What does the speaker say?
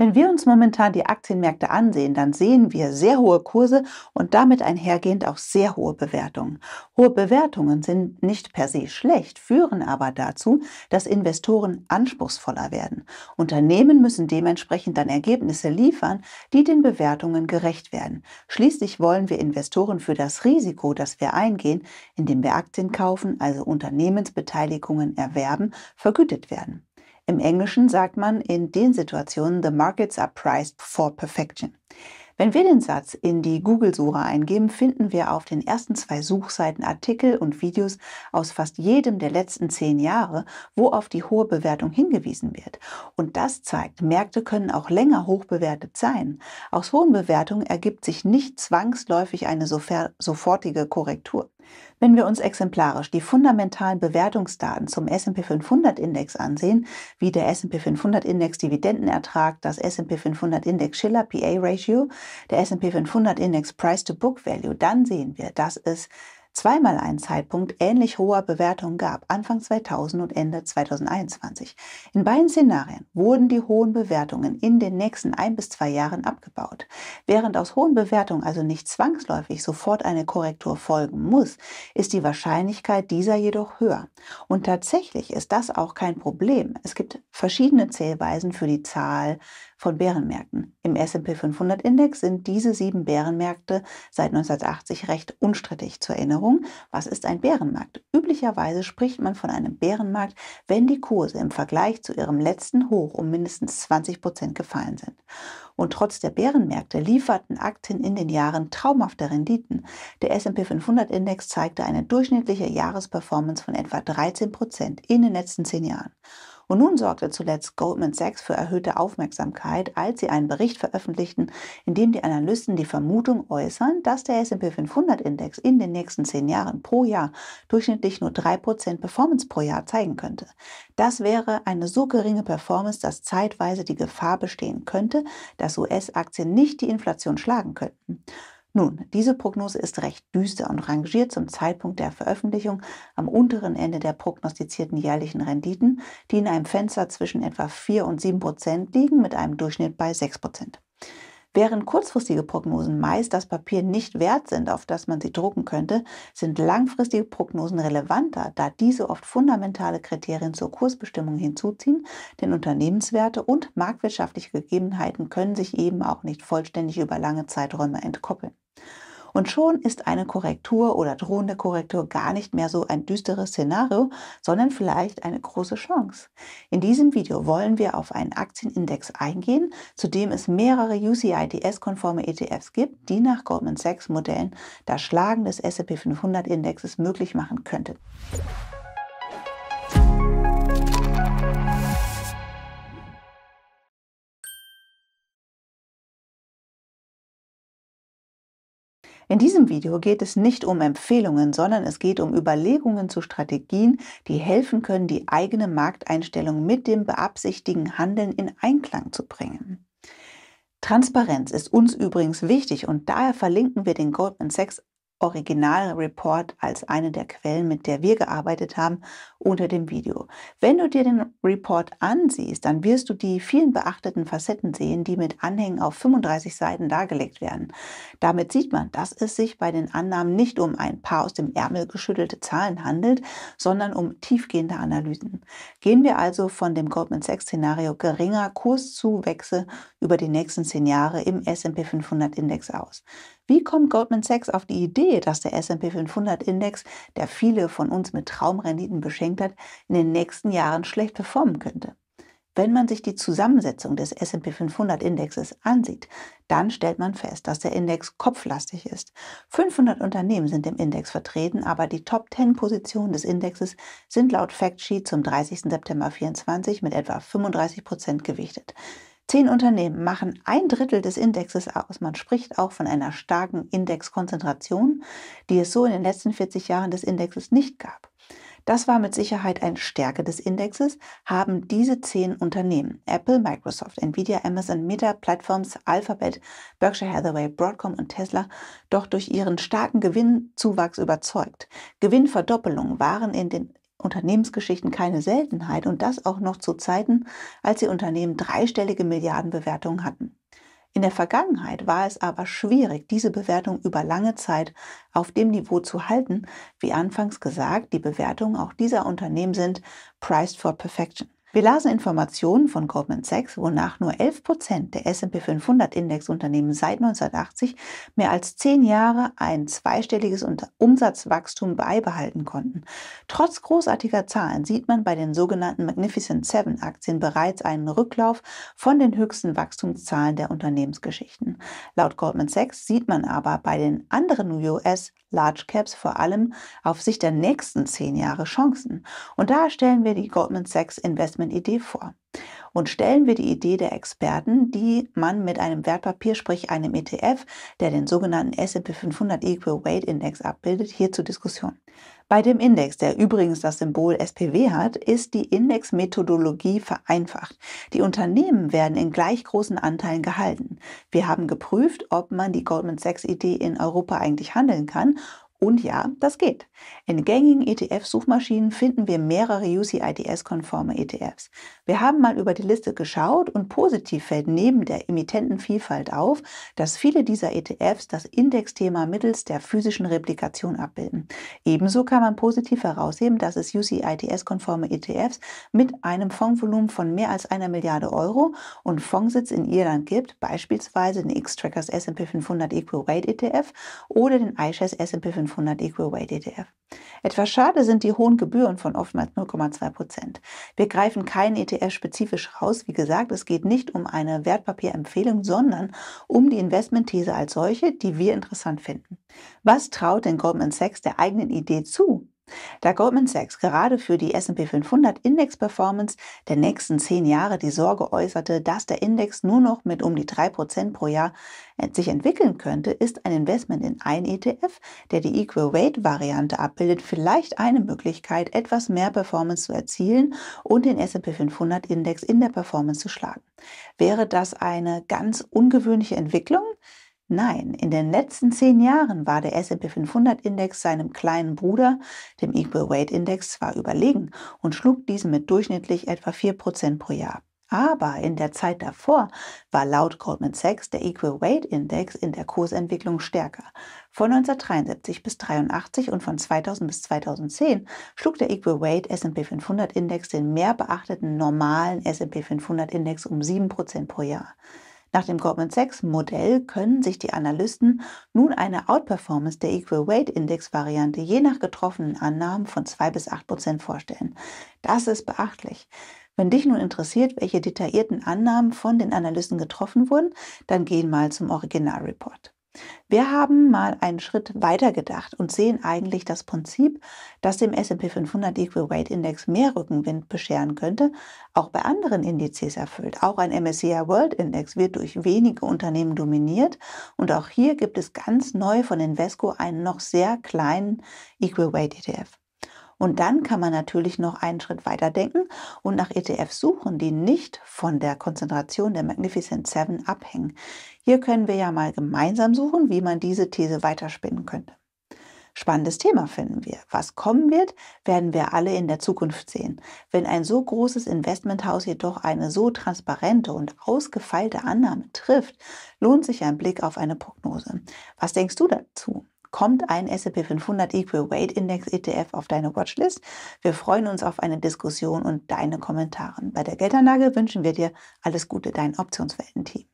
Wenn wir uns momentan die Aktienmärkte ansehen, dann sehen wir sehr hohe Kurse und damit einhergehend auch sehr hohe Bewertungen. Hohe Bewertungen sind nicht per se schlecht, führen aber dazu, dass Investoren anspruchsvoller werden. Unternehmen müssen dementsprechend dann Ergebnisse liefern, die den Bewertungen gerecht werden. Schließlich wollen wir Investoren für das Risiko, das wir eingehen, indem wir Aktien kaufen, also Unternehmensbeteiligungen erwerben, vergütet werden. Im Englischen sagt man in den Situationen, the markets are priced for perfection. Wenn wir den Satz in die Google-Suche eingeben, finden wir auf den ersten zwei Suchseiten Artikel und Videos aus fast jedem der letzten zehn Jahre, wo auf die hohe Bewertung hingewiesen wird. Und das zeigt, Märkte können auch länger hoch bewertet sein. Aus hohen Bewertungen ergibt sich nicht zwangsläufig eine sofortige Korrektur. Wenn wir uns exemplarisch die fundamentalen Bewertungsdaten zum S&P 500 Index ansehen, wie der S&P 500 Index Dividendenertrag, das S&P 500 Index Schiller PA Ratio, der S&P 500 Index Price to Book Value, dann sehen wir, dass es zweimal einen Zeitpunkt ähnlich hoher Bewertungen gab, Anfang 2000 und Ende 2021. In beiden Szenarien wurden die hohen Bewertungen in den nächsten ein bis zwei Jahren abgebaut. Während aus hohen Bewertungen also nicht zwangsläufig sofort eine Korrektur folgen muss, ist die Wahrscheinlichkeit dieser jedoch höher. Und tatsächlich ist das auch kein Problem. Es gibt verschiedene Zählweisen für die Zahl von Bärenmärkten. Im SP 500 Index sind diese sieben Bärenmärkte seit 1980 recht unstrittig. Zur Erinnerung, was ist ein Bärenmarkt? Üblicherweise spricht man von einem Bärenmarkt, wenn die Kurse im Vergleich zu ihrem letzten Hoch um mindestens 20 Prozent gefallen sind. Und trotz der Bärenmärkte lieferten Aktien in den Jahren traumhafte Renditen. Der SP 500 Index zeigte eine durchschnittliche Jahresperformance von etwa 13 Prozent in den letzten zehn Jahren. Und nun sorgte zuletzt Goldman Sachs für erhöhte Aufmerksamkeit, als sie einen Bericht veröffentlichten, in dem die Analysten die Vermutung äußern, dass der S&P 500 Index in den nächsten zehn Jahren pro Jahr durchschnittlich nur 3% Performance pro Jahr zeigen könnte. Das wäre eine so geringe Performance, dass zeitweise die Gefahr bestehen könnte, dass US-Aktien nicht die Inflation schlagen könnten. Nun, diese Prognose ist recht düster und rangiert zum Zeitpunkt der Veröffentlichung am unteren Ende der prognostizierten jährlichen Renditen, die in einem Fenster zwischen etwa 4 und 7 Prozent liegen, mit einem Durchschnitt bei 6 Prozent. Während kurzfristige Prognosen meist das Papier nicht wert sind, auf das man sie drucken könnte, sind langfristige Prognosen relevanter, da diese oft fundamentale Kriterien zur Kursbestimmung hinzuziehen, denn Unternehmenswerte und marktwirtschaftliche Gegebenheiten können sich eben auch nicht vollständig über lange Zeiträume entkoppeln. Und schon ist eine Korrektur oder drohende Korrektur gar nicht mehr so ein düsteres Szenario, sondern vielleicht eine große Chance. In diesem Video wollen wir auf einen Aktienindex eingehen, zu dem es mehrere UCITS-konforme ETFs gibt, die nach Goldman Sachs Modellen das Schlagen des S&P 500 Indexes möglich machen könnten. In diesem Video geht es nicht um Empfehlungen, sondern es geht um Überlegungen zu Strategien, die helfen können, die eigene Markteinstellung mit dem beabsichtigten Handeln in Einklang zu bringen. Transparenz ist uns übrigens wichtig und daher verlinken wir den Goldman Sachs Originalreport als eine der Quellen, mit der wir gearbeitet haben, unter dem Video. Wenn du dir den Report ansiehst, dann wirst du die vielen beachteten Facetten sehen, die mit Anhängen auf 35 Seiten dargelegt werden. Damit sieht man, dass es sich bei den Annahmen nicht um ein paar aus dem Ärmel geschüttelte Zahlen handelt, sondern um tiefgehende Analysen. Gehen wir also von dem Goldman Sachs-Szenario geringer Kurszuwächse über die nächsten zehn Jahre im SP 500 Index aus. Wie kommt Goldman Sachs auf die Idee, dass der SP 500 Index, der viele von uns mit Traumrenditen beschenkt hat, in den nächsten Jahren schlecht performen könnte? Wenn man sich die Zusammensetzung des SP 500 Indexes ansieht, dann stellt man fest, dass der Index kopflastig ist. 500 Unternehmen sind im Index vertreten, aber die Top 10 Positionen des Indexes sind laut Factsheet zum 30. September 2024 mit etwa 35 Prozent gewichtet. Zehn Unternehmen machen ein Drittel des Indexes aus. Man spricht auch von einer starken Indexkonzentration, die es so in den letzten 40 Jahren des Indexes nicht gab. Das war mit Sicherheit eine Stärke des Indexes, haben diese zehn Unternehmen Apple, Microsoft, Nvidia, Amazon, Meta, Platforms, Alphabet, Berkshire Hathaway, Broadcom und Tesla doch durch ihren starken Gewinnzuwachs überzeugt. Gewinnverdoppelungen waren in den Unternehmensgeschichten keine Seltenheit und das auch noch zu Zeiten, als die Unternehmen dreistellige Milliardenbewertungen hatten. In der Vergangenheit war es aber schwierig, diese Bewertung über lange Zeit auf dem Niveau zu halten, wie anfangs gesagt, die Bewertungen auch dieser Unternehmen sind priced for perfection. Wir lasen Informationen von Goldman Sachs, wonach nur 11 Prozent der S&P 500 Indexunternehmen seit 1980 mehr als zehn Jahre ein zweistelliges Umsatzwachstum beibehalten konnten. Trotz großartiger Zahlen sieht man bei den sogenannten Magnificent Seven Aktien bereits einen Rücklauf von den höchsten Wachstumszahlen der Unternehmensgeschichten. Laut Goldman Sachs sieht man aber bei den anderen US Large Caps vor allem auf Sicht der nächsten zehn Jahre Chancen. Und da stellen wir die Goldman Sachs Investment Idee vor. Und stellen wir die Idee der Experten, die man mit einem Wertpapier, sprich einem ETF, der den sogenannten S&P 500 Equal Weight Index abbildet, hier zur Diskussion. Bei dem Index, der übrigens das Symbol SPW hat, ist die Indexmethodologie vereinfacht. Die Unternehmen werden in gleich großen Anteilen gehalten. Wir haben geprüft, ob man die Goldman Sachs Idee in Europa eigentlich handeln kann und ja, das geht. In gängigen ETF-Suchmaschinen finden wir mehrere UCITS-konforme ETFs. Wir haben mal über die Liste geschaut und positiv fällt neben der Emittentenvielfalt auf, dass viele dieser ETFs das Indexthema mittels der physischen Replikation abbilden. Ebenso kann man positiv herausheben, dass es UCITS-konforme ETFs mit einem Fondsvolumen von mehr als einer Milliarde Euro und Fondsitz in Irland gibt, beispielsweise den X-Trackers S&P 500 Equal Weight e ETF oder den iShares S&P 500 500 Equal Weight ETF. Etwas schade sind die hohen Gebühren von oftmals 0,2 Prozent. Wir greifen keinen ETF spezifisch raus. Wie gesagt, es geht nicht um eine Wertpapierempfehlung, sondern um die Investmentthese als solche, die wir interessant finden. Was traut denn Goldman Sachs der eigenen Idee zu, da Goldman Sachs gerade für die SP 500 Index-Performance der nächsten zehn Jahre die Sorge äußerte, dass der Index nur noch mit um die 3% pro Jahr äh, sich entwickeln könnte, ist ein Investment in ein ETF, der die Equal Weight Variante abbildet, vielleicht eine Möglichkeit, etwas mehr Performance zu erzielen und den S&P 500 Index in der Performance zu schlagen. Wäre das eine ganz ungewöhnliche Entwicklung? Nein, in den letzten zehn Jahren war der S&P 500 Index seinem kleinen Bruder, dem Equal Weight Index, zwar überlegen und schlug diesen mit durchschnittlich etwa 4% pro Jahr. Aber in der Zeit davor war laut Goldman Sachs der Equal Weight Index in der Kursentwicklung stärker. Von 1973 bis 83 und von 2000 bis 2010 schlug der Equal Weight S&P 500 Index den mehr beachteten normalen S&P 500 Index um 7% pro Jahr. Nach dem Goldman Sachs Modell können sich die Analysten nun eine Outperformance der Equal Weight Index Variante je nach getroffenen Annahmen von 2 bis 8 Prozent vorstellen. Das ist beachtlich. Wenn dich nun interessiert, welche detaillierten Annahmen von den Analysten getroffen wurden, dann geh mal zum Original Report. Wir haben mal einen Schritt weiter gedacht und sehen eigentlich das Prinzip, das dem S&P 500 Equal Weight Index mehr Rückenwind bescheren könnte, auch bei anderen Indizes erfüllt. Auch ein MSCI World Index wird durch wenige Unternehmen dominiert und auch hier gibt es ganz neu von Invesco einen noch sehr kleinen Equal Weight ETF. Und dann kann man natürlich noch einen Schritt weiter denken und nach ETFs suchen, die nicht von der Konzentration der Magnificent Seven abhängen. Hier können wir ja mal gemeinsam suchen, wie man diese These weiterspinnen könnte. Spannendes Thema finden wir. Was kommen wird, werden wir alle in der Zukunft sehen. Wenn ein so großes Investmenthaus jedoch eine so transparente und ausgefeilte Annahme trifft, lohnt sich ein Blick auf eine Prognose. Was denkst du dazu? kommt ein S&P 500 Equal Weight Index ETF auf deine Watchlist. Wir freuen uns auf eine Diskussion und deine Kommentare. Bei der Geldanlage wünschen wir dir alles Gute, dein Optionswelten-Team.